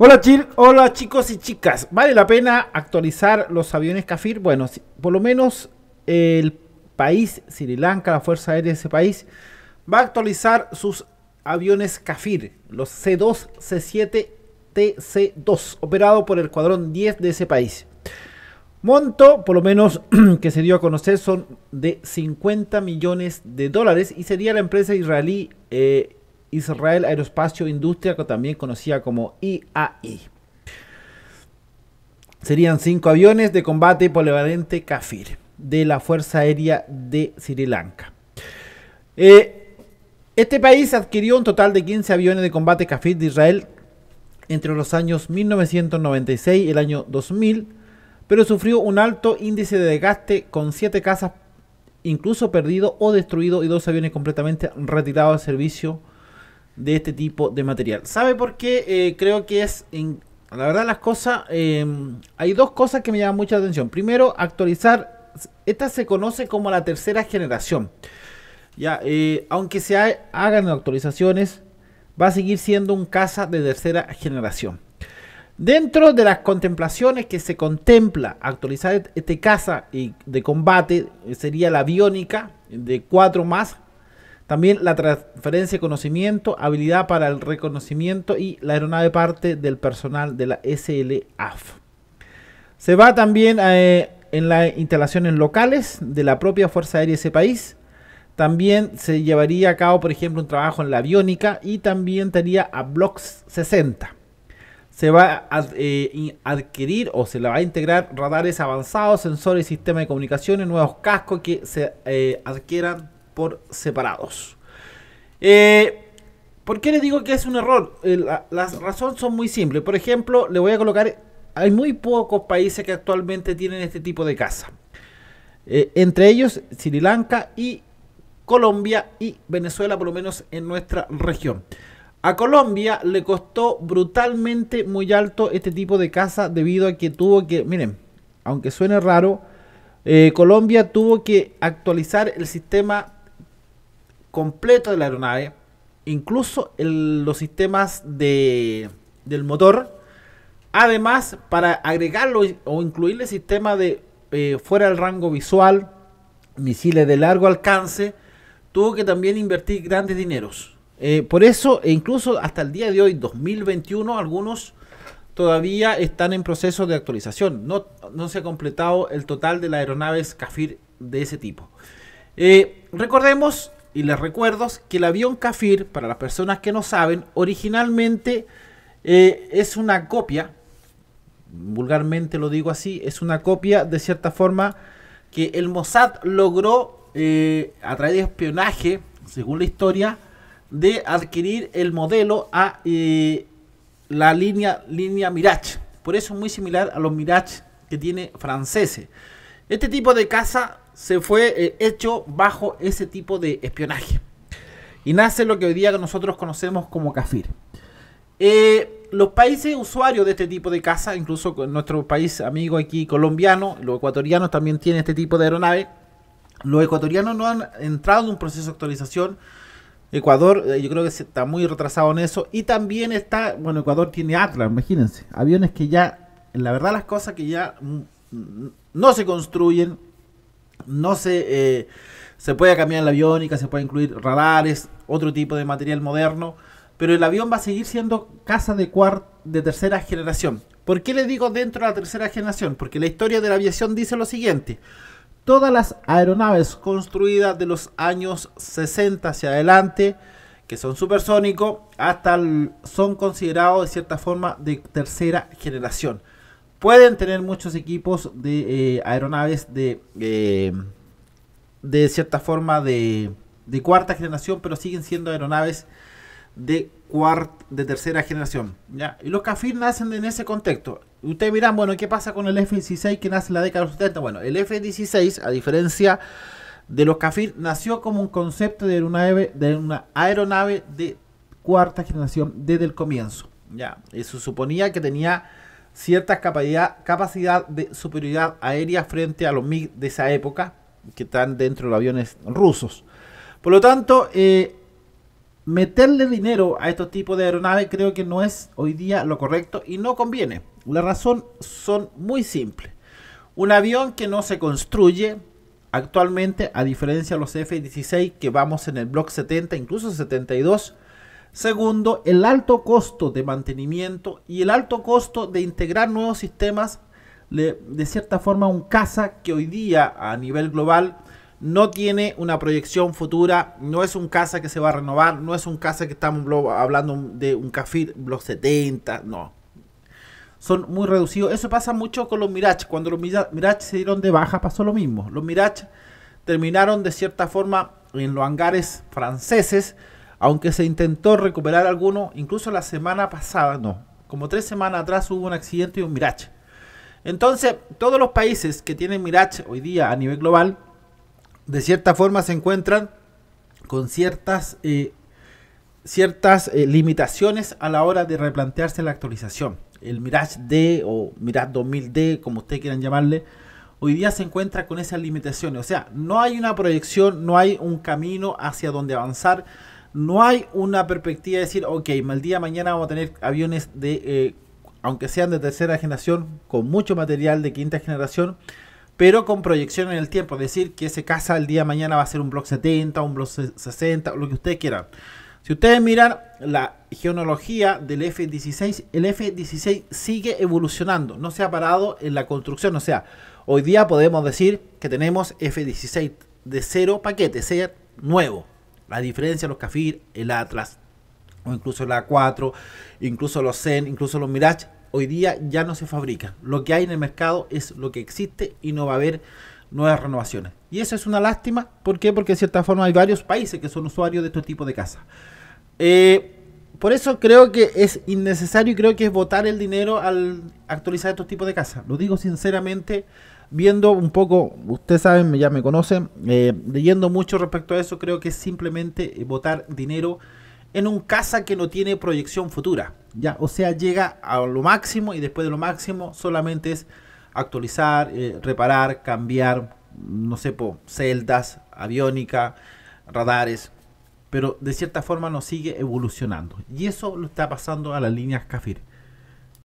Hola, hola chicos y chicas, ¿vale la pena actualizar los aviones CAFIR, Bueno, por lo menos el país, Sri Lanka, la Fuerza Aérea de ese país, va a actualizar sus aviones CAFIR, los C2, C7, TC2, operado por el cuadrón 10 de ese país. Monto, por lo menos que se dio a conocer, son de 50 millones de dólares y sería la empresa israelí eh, Israel Aeroespacio Industria, que también conocida como IAI. Serían cinco aviones de combate polivalente CAFIR de la Fuerza Aérea de Sri Lanka. Eh, este país adquirió un total de 15 aviones de combate Kafir de Israel entre los años 1996 y el año 2000, pero sufrió un alto índice de desgaste con 7 casas incluso perdido o destruido y dos aviones completamente retirados de servicio de este tipo de material. ¿Sabe por qué? Eh, creo que es, en, la verdad las cosas, em, hay dos cosas que me llaman mucha atención. Primero, actualizar, esta se conoce como la tercera generación. Ya, eh, aunque se hagan actualizaciones, va a seguir siendo un caza de tercera generación. Dentro de las contemplaciones que se contempla actualizar este caza eh, de combate sería la biónica de 4 más también la transferencia de conocimiento, habilidad para el reconocimiento y la aeronave parte del personal de la SLAF. Se va también eh, en las instalaciones locales de la propia Fuerza Aérea de ese país. También se llevaría a cabo, por ejemplo, un trabajo en la aviónica y también tendría a Blocks 60. Se va a eh, adquirir o se le va a integrar radares avanzados, sensores, sistemas de comunicaciones, nuevos cascos que se eh, adquieran por separados. porque eh, ¿Por qué les digo que es un error? Eh, las razones son muy simples. Por ejemplo, le voy a colocar... Hay muy pocos países que actualmente tienen este tipo de casa. Eh, entre ellos Sri Lanka y Colombia y Venezuela, por lo menos en nuestra región. A Colombia le costó brutalmente muy alto este tipo de casa debido a que tuvo que, miren, aunque suene raro, Colombia tuvo que actualizar el sistema completo de la aeronave, incluso el, los sistemas de, del motor. Además, para agregarlo o incluirle sistemas de eh, fuera del rango visual, misiles de largo alcance, tuvo que también invertir grandes dineros. Eh, por eso, e incluso hasta el día de hoy, 2021, algunos todavía están en proceso de actualización. No, no se ha completado el total de la aeronaves CAFIR de ese tipo. Eh, recordemos y les recuerdo que el avión Cafir, para las personas que no saben, originalmente eh, es una copia, vulgarmente lo digo así, es una copia de cierta forma que el Mossad logró eh, a través de espionaje, según la historia, de adquirir el modelo a eh, la línea, línea Mirage. Por eso es muy similar a los Mirage que tiene franceses. Este tipo de casa se fue eh, hecho bajo ese tipo de espionaje. Y nace lo que hoy día nosotros conocemos como CAFIR. Eh, los países usuarios de este tipo de caza, incluso nuestro país amigo aquí colombiano, los ecuatorianos también tienen este tipo de aeronave. Los ecuatorianos no han entrado en un proceso de actualización. Ecuador, eh, yo creo que está muy retrasado en eso. Y también está, bueno, Ecuador tiene Atlas, imagínense. Aviones que ya, la verdad las cosas que ya mm, mm, no se construyen, no se, eh, se puede cambiar la aviónica, se puede incluir radares, otro tipo de material moderno, pero el avión va a seguir siendo casa de, de tercera generación. ¿Por qué le digo dentro de la tercera generación? Porque la historia de la aviación dice lo siguiente. Todas las aeronaves construidas de los años 60 hacia adelante, que son supersónicos, hasta son considerados de cierta forma de tercera generación pueden tener muchos equipos de eh, aeronaves de, eh, de cierta forma de, cuarta generación, pero siguen siendo aeronaves de, de tercera generación. ¿ya? Y los CAFIR nacen en ese contexto. Ustedes miran, bueno, ¿qué pasa con el F-16 que nace en la década de los 70? Bueno, el F-16, a diferencia de los CAFIR, nació como un concepto de, aeronave, de una aeronave de cuarta generación desde el comienzo. Ya, suponía que tenía cierta capacidad, capacidad de superioridad aérea frente a los MiG de esa época, que están dentro de aviones rusos. Por lo tanto, eh, meterle dinero a estos tipos de aeronaves creo que no es hoy día lo correcto y no conviene. La razón son muy simples. Un avión que no se construye actualmente, a diferencia de los F-16 que vamos en el block 70, incluso 72, Segundo, el alto costo de mantenimiento y el alto costo de integrar nuevos sistemas de cierta forma un CASA que hoy día a nivel global no tiene una proyección futura, no es un CASA que se va a renovar, no es un CASA que estamos hablando de un CAFIR Block 70, no. Son muy reducidos. Eso pasa mucho con los Mirage. Cuando los Mirage se dieron de baja pasó lo mismo. Los Mirage terminaron de cierta forma en los hangares franceses aunque se intentó recuperar alguno incluso la semana pasada, no, como tres semanas atrás hubo un accidente y un Mirage. Entonces, todos los países que tienen Mirage hoy día a nivel global, de cierta forma se encuentran con ciertas, eh, ciertas eh, limitaciones a la hora de replantearse la actualización. El Mirage D o Mirage 2000D, como ustedes quieran llamarle, hoy día se encuentra con esas limitaciones. O sea, no hay una proyección, no hay un camino hacia donde avanzar no hay una perspectiva de decir, ok, el día de mañana vamos a tener aviones de, eh, aunque sean de tercera generación, con mucho material de quinta generación, pero con proyección en el tiempo. Es decir, que ese casa el día de mañana va a ser un Block 70, un Block 60, lo que ustedes quieran. Si ustedes miran la genealogía del F-16, el F-16 sigue evolucionando, no se ha parado en la construcción. O sea, hoy día podemos decir que tenemos F-16 de cero paquete, sea nuevo. La diferencia los Cafir, el Atlas, o incluso el A4, incluso los Zen, incluso los Mirage, hoy día ya no se fabrican. Lo que hay en el mercado es lo que existe y no va a haber nuevas renovaciones. Y eso es una lástima. ¿Por qué? Porque de cierta forma hay varios países que son usuarios de este tipo de casas. Eh, por eso creo que es innecesario y creo que es votar el dinero al actualizar estos tipos de casas. Lo digo sinceramente, viendo un poco, ustedes saben, ya me conocen, eh, leyendo mucho respecto a eso, creo que es simplemente votar dinero en un casa que no tiene proyección futura. Ya, o sea, llega a lo máximo y después de lo máximo solamente es actualizar, eh, reparar, cambiar, no sé, celdas, aviónica, radares, pero de cierta forma nos sigue evolucionando. Y eso lo está pasando a las líneas kafir